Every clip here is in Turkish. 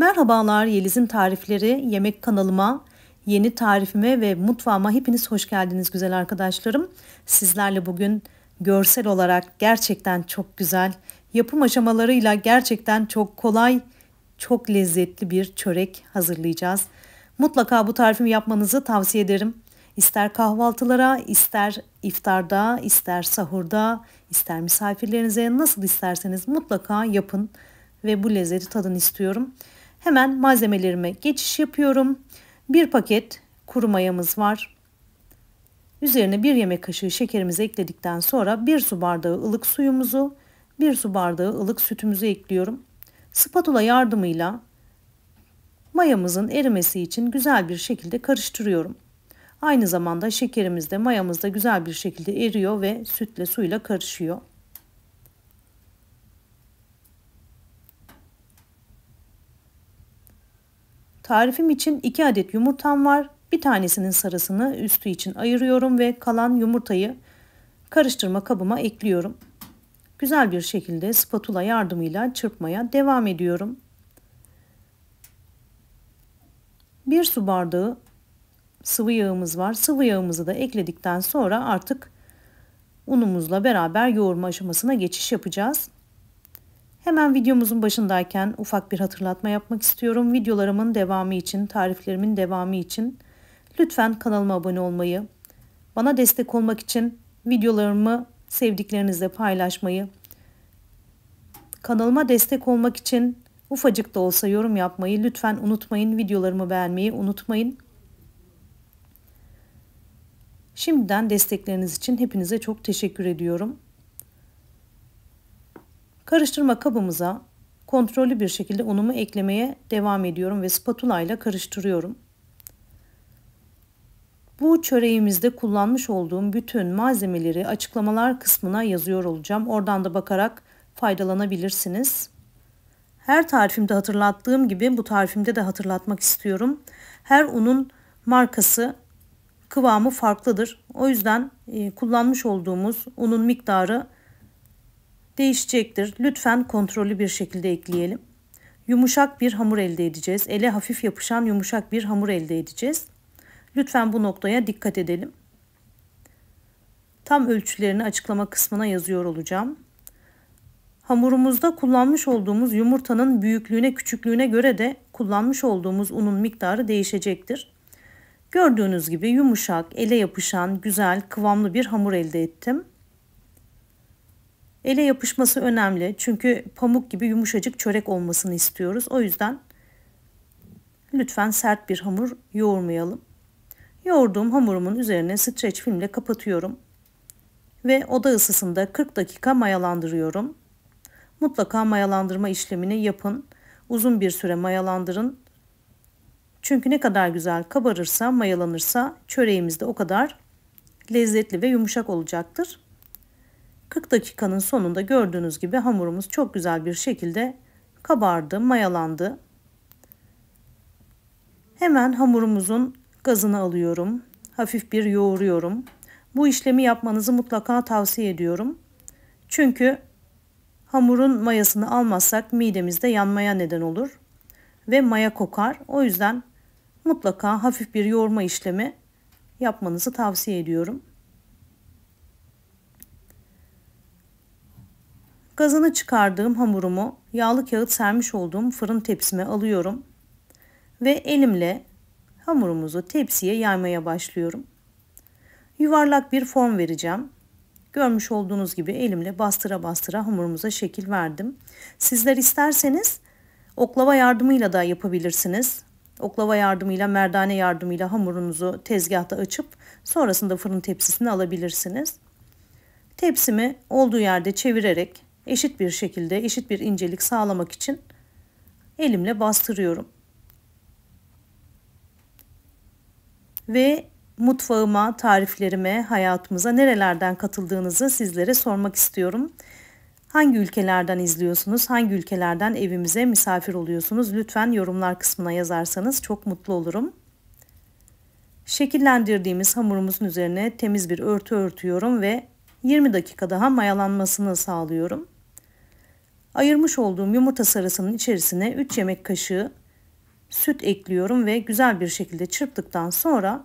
Merhabalar Yeliz'in tarifleri yemek kanalıma, yeni tarifime ve mutfağıma hepiniz hoş geldiniz güzel arkadaşlarım. Sizlerle bugün görsel olarak gerçekten çok güzel, yapım aşamalarıyla gerçekten çok kolay, çok lezzetli bir çörek hazırlayacağız. Mutlaka bu tarifimi yapmanızı tavsiye ederim. İster kahvaltılara, ister iftarda, ister sahurda, ister misafirlerinize nasıl isterseniz mutlaka yapın ve bu lezzeti tadın istiyorum. Hemen malzemelerime geçiş yapıyorum. Bir paket kuru mayamız var. Üzerine bir yemek kaşığı şekerimizi ekledikten sonra bir su bardağı ılık suyumuzu, bir su bardağı ılık sütümüzü ekliyorum. Spatula yardımıyla mayamızın erimesi için güzel bir şekilde karıştırıyorum. Aynı zamanda şekerimiz de mayamız da güzel bir şekilde eriyor ve sütle suyla karışıyor. Tarifim için 2 adet yumurtam var. Bir tanesinin sarısını üstü için ayırıyorum ve kalan yumurtayı karıştırma kabıma ekliyorum. Güzel bir şekilde spatula yardımıyla çırpmaya devam ediyorum. 1 su bardağı sıvı yağımız var. Sıvı yağımızı da ekledikten sonra artık unumuzla beraber yoğurma aşamasına geçiş yapacağız. Hemen videomuzun başındayken ufak bir hatırlatma yapmak istiyorum. Videolarımın devamı için, tariflerimin devamı için lütfen kanalıma abone olmayı, bana destek olmak için videolarımı sevdiklerinizle paylaşmayı, kanalıma destek olmak için ufacık da olsa yorum yapmayı lütfen unutmayın. Videolarımı beğenmeyi unutmayın. Şimdiden destekleriniz için hepinize çok teşekkür ediyorum. Karıştırma kabımıza kontrollü bir şekilde unumu eklemeye devam ediyorum ve spatula ile karıştırıyorum. Bu çöreğimizde kullanmış olduğum bütün malzemeleri açıklamalar kısmına yazıyor olacağım. Oradan da bakarak faydalanabilirsiniz. Her tarifimde hatırlattığım gibi bu tarifimde de hatırlatmak istiyorum. Her unun markası kıvamı farklıdır. O yüzden e, kullanmış olduğumuz unun miktarı değişecektir. Lütfen kontrollü bir şekilde ekleyelim. Yumuşak bir hamur elde edeceğiz. Ele hafif yapışan yumuşak bir hamur elde edeceğiz. Lütfen bu noktaya dikkat edelim. Tam ölçülerini açıklama kısmına yazıyor olacağım. Hamurumuzda kullanmış olduğumuz yumurtanın büyüklüğüne küçüklüğüne göre de kullanmış olduğumuz unun miktarı değişecektir. Gördüğünüz gibi yumuşak, ele yapışan, güzel, kıvamlı bir hamur elde ettim. Ele yapışması önemli çünkü pamuk gibi yumuşacık çörek olmasını istiyoruz. O yüzden lütfen sert bir hamur yoğurmayalım. Yoğurduğum hamurumun üzerine streç filmle kapatıyorum ve oda ısısında 40 dakika mayalandırıyorum. Mutlaka mayalandırma işlemini yapın. Uzun bir süre mayalandırın. Çünkü ne kadar güzel kabarırsa, mayalanırsa çöreğimiz de o kadar lezzetli ve yumuşak olacaktır. 40 dakikanın sonunda gördüğünüz gibi hamurumuz çok güzel bir şekilde kabardı, mayalandı. Hemen hamurumuzun gazını alıyorum. Hafif bir yoğuruyorum. Bu işlemi yapmanızı mutlaka tavsiye ediyorum. Çünkü hamurun mayasını almazsak midemizde yanmaya neden olur ve maya kokar. O yüzden mutlaka hafif bir yoğurma işlemi yapmanızı tavsiye ediyorum. Gazını çıkardığım hamurumu yağlı kağıt sermiş olduğum fırın tepsime alıyorum ve elimle hamurumuzu tepsiye yaymaya başlıyorum. Yuvarlak bir form vereceğim. Görmüş olduğunuz gibi elimle bastıra bastıra hamurumuza şekil verdim. Sizler isterseniz oklava yardımıyla da yapabilirsiniz. Oklava yardımıyla, merdane yardımıyla hamurunuzu tezgahta açıp sonrasında fırın tepsisini alabilirsiniz. Tepsimi olduğu yerde çevirerek eşit bir şekilde eşit bir incelik sağlamak için elimle bastırıyorum. Ve mutfağıma, tariflerime, hayatımıza nerelerden katıldığınızı sizlere sormak istiyorum. Hangi ülkelerden izliyorsunuz? Hangi ülkelerden evimize misafir oluyorsunuz? Lütfen yorumlar kısmına yazarsanız çok mutlu olurum. Şekillendirdiğimiz hamurumuzun üzerine temiz bir örtü örtüyorum ve 20 dakika daha mayalanmasını sağlıyorum. Ayırmış olduğum yumurta sarısının içerisine 3 yemek kaşığı süt ekliyorum ve güzel bir şekilde çırptıktan sonra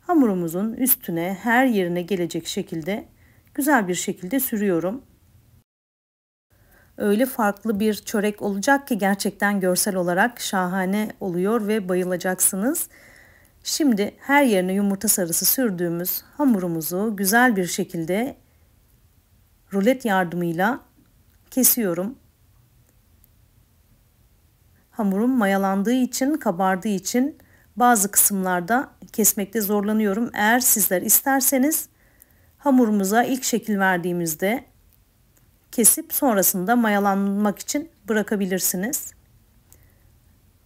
hamurumuzun üstüne her yerine gelecek şekilde güzel bir şekilde sürüyorum. Öyle farklı bir çörek olacak ki gerçekten görsel olarak şahane oluyor ve bayılacaksınız. Şimdi her yerine yumurta sarısı sürdüğümüz hamurumuzu güzel bir şekilde rulet yardımıyla kesiyorum. Hamurum mayalandığı için, kabardığı için bazı kısımlarda kesmekte zorlanıyorum. Eğer sizler isterseniz hamurumuza ilk şekil verdiğimizde kesip sonrasında mayalanmak için bırakabilirsiniz.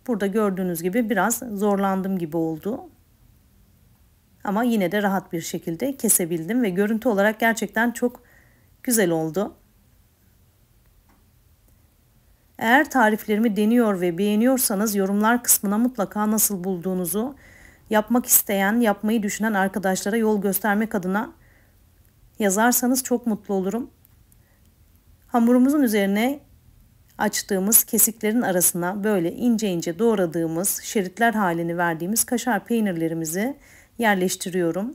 Burada gördüğünüz gibi biraz zorlandım gibi oldu. Ama yine de rahat bir şekilde kesebildim ve görüntü olarak gerçekten çok güzel oldu. Eğer tariflerimi deniyor ve beğeniyorsanız yorumlar kısmına mutlaka nasıl bulduğunuzu yapmak isteyen, yapmayı düşünen arkadaşlara yol göstermek adına yazarsanız çok mutlu olurum. Hamurumuzun üzerine açtığımız kesiklerin arasına böyle ince ince doğradığımız şeritler halini verdiğimiz kaşar peynirlerimizi yerleştiriyorum.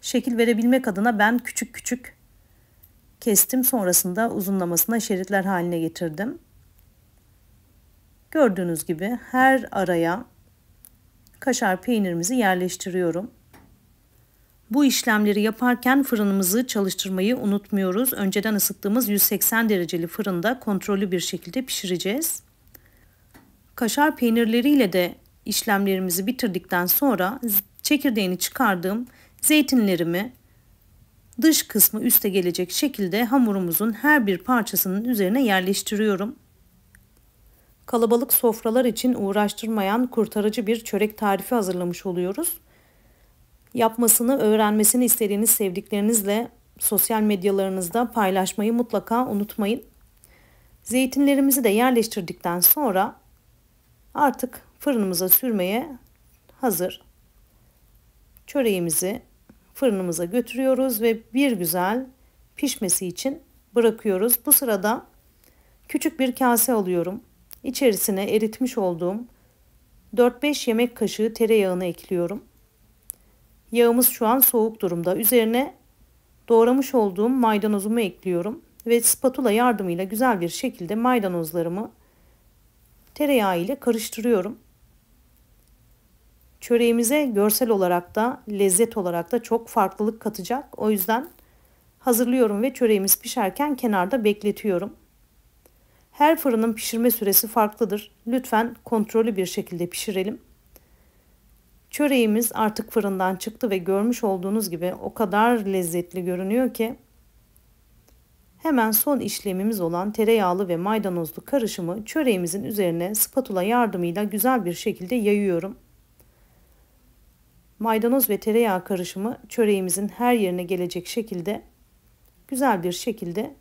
Şekil verebilmek adına ben küçük küçük kestim sonrasında uzunlamasına şeritler haline getirdim. Gördüğünüz gibi her araya kaşar peynirimizi yerleştiriyorum. Bu işlemleri yaparken fırınımızı çalıştırmayı unutmuyoruz. Önceden ısıttığımız 180 dereceli fırında kontrollü bir şekilde pişireceğiz. Kaşar peynirleriyle de işlemlerimizi bitirdikten sonra çekirdeğini çıkardığım zeytinlerimi dış kısmı üste gelecek şekilde hamurumuzun her bir parçasının üzerine yerleştiriyorum. Kalabalık sofralar için uğraştırmayan kurtarıcı bir çörek tarifi hazırlamış oluyoruz. Yapmasını, öğrenmesini istediğiniz sevdiklerinizle sosyal medyalarınızda paylaşmayı mutlaka unutmayın. Zeytinlerimizi de yerleştirdikten sonra artık fırınımıza sürmeye hazır. Çöreğimizi fırınımıza götürüyoruz ve bir güzel pişmesi için bırakıyoruz. Bu sırada küçük bir kase alıyorum. İçerisine eritmiş olduğum 4-5 yemek kaşığı tereyağını ekliyorum. Yağımız şu an soğuk durumda. Üzerine doğramış olduğum maydanozumu ekliyorum ve spatula yardımıyla güzel bir şekilde maydanozlarımı tereyağı ile karıştırıyorum. Çöreğimize görsel olarak da lezzet olarak da çok farklılık katacak. O yüzden hazırlıyorum ve çöreğimiz pişerken kenarda bekletiyorum. Her fırının pişirme süresi farklıdır. Lütfen kontrollü bir şekilde pişirelim. Çöreğimiz artık fırından çıktı ve görmüş olduğunuz gibi o kadar lezzetli görünüyor ki hemen son işlemimiz olan tereyağlı ve maydanozlu karışımı çöreğimizin üzerine spatula yardımıyla güzel bir şekilde yayıyorum maydanoz ve tereyağı karışımı çöreğimizin her yerine gelecek şekilde güzel bir şekilde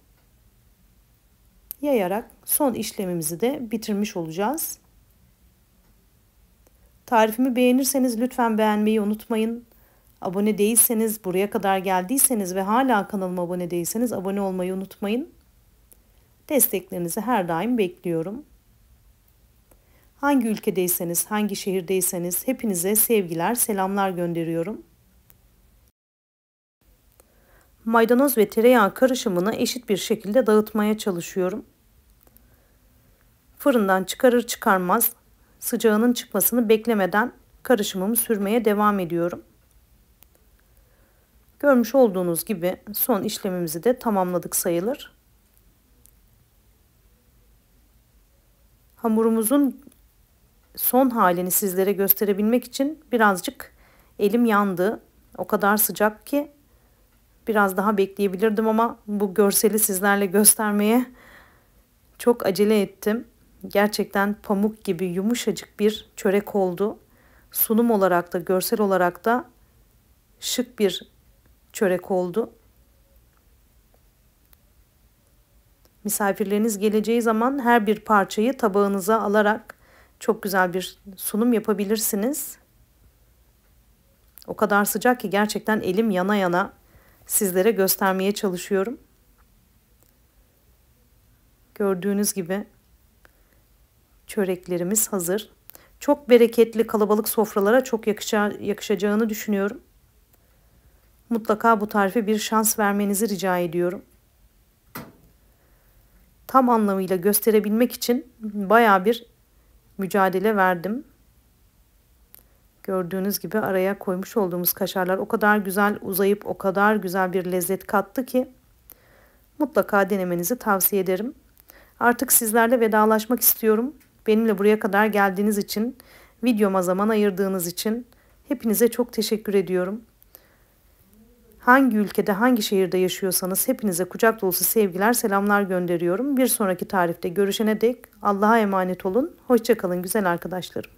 yayarak son işlemimizi de bitirmiş olacağız. Tarifimi beğenirseniz lütfen beğenmeyi unutmayın. Abone değilseniz, buraya kadar geldiyseniz ve hala kanalıma abone değilseniz abone olmayı unutmayın. Desteklerinizi her daim bekliyorum. Hangi ülkedeyseniz, hangi şehirdeyseniz hepinize sevgiler, selamlar gönderiyorum. Maydanoz ve tereyağı karışımını eşit bir şekilde dağıtmaya çalışıyorum. Fırından çıkarır çıkarmaz sıcağının çıkmasını beklemeden karışımımı sürmeye devam ediyorum. Görmüş olduğunuz gibi son işlemimizi de tamamladık sayılır. Hamurumuzun son halini sizlere gösterebilmek için birazcık elim yandı. O kadar sıcak ki biraz daha bekleyebilirdim ama bu görseli sizlerle göstermeye çok acele ettim. Gerçekten pamuk gibi yumuşacık bir çörek oldu. Sunum olarak da görsel olarak da şık bir çörek oldu. Misafirleriniz geleceği zaman her bir parçayı tabağınıza alarak çok güzel bir sunum yapabilirsiniz. O kadar sıcak ki gerçekten elim yana yana sizlere göstermeye çalışıyorum. Gördüğünüz gibi çöreklerimiz hazır. Çok bereketli kalabalık sofralara çok yakışa, yakışacağını düşünüyorum. Mutlaka bu tarife bir şans vermenizi rica ediyorum. Tam anlamıyla gösterebilmek için baya bir mücadele verdim. Gördüğünüz gibi araya koymuş olduğumuz kaşarlar o kadar güzel uzayıp o kadar güzel bir lezzet kattı ki mutlaka denemenizi tavsiye ederim. Artık sizlerle vedalaşmak istiyorum. Benimle buraya kadar geldiğiniz için, videoma zaman ayırdığınız için hepinize çok teşekkür ediyorum. Hangi ülkede, hangi şehirde yaşıyorsanız hepinize kucak dolusu sevgiler, selamlar gönderiyorum. Bir sonraki tarifte görüşene dek Allah'a emanet olun. Hoşçakalın güzel arkadaşlarım.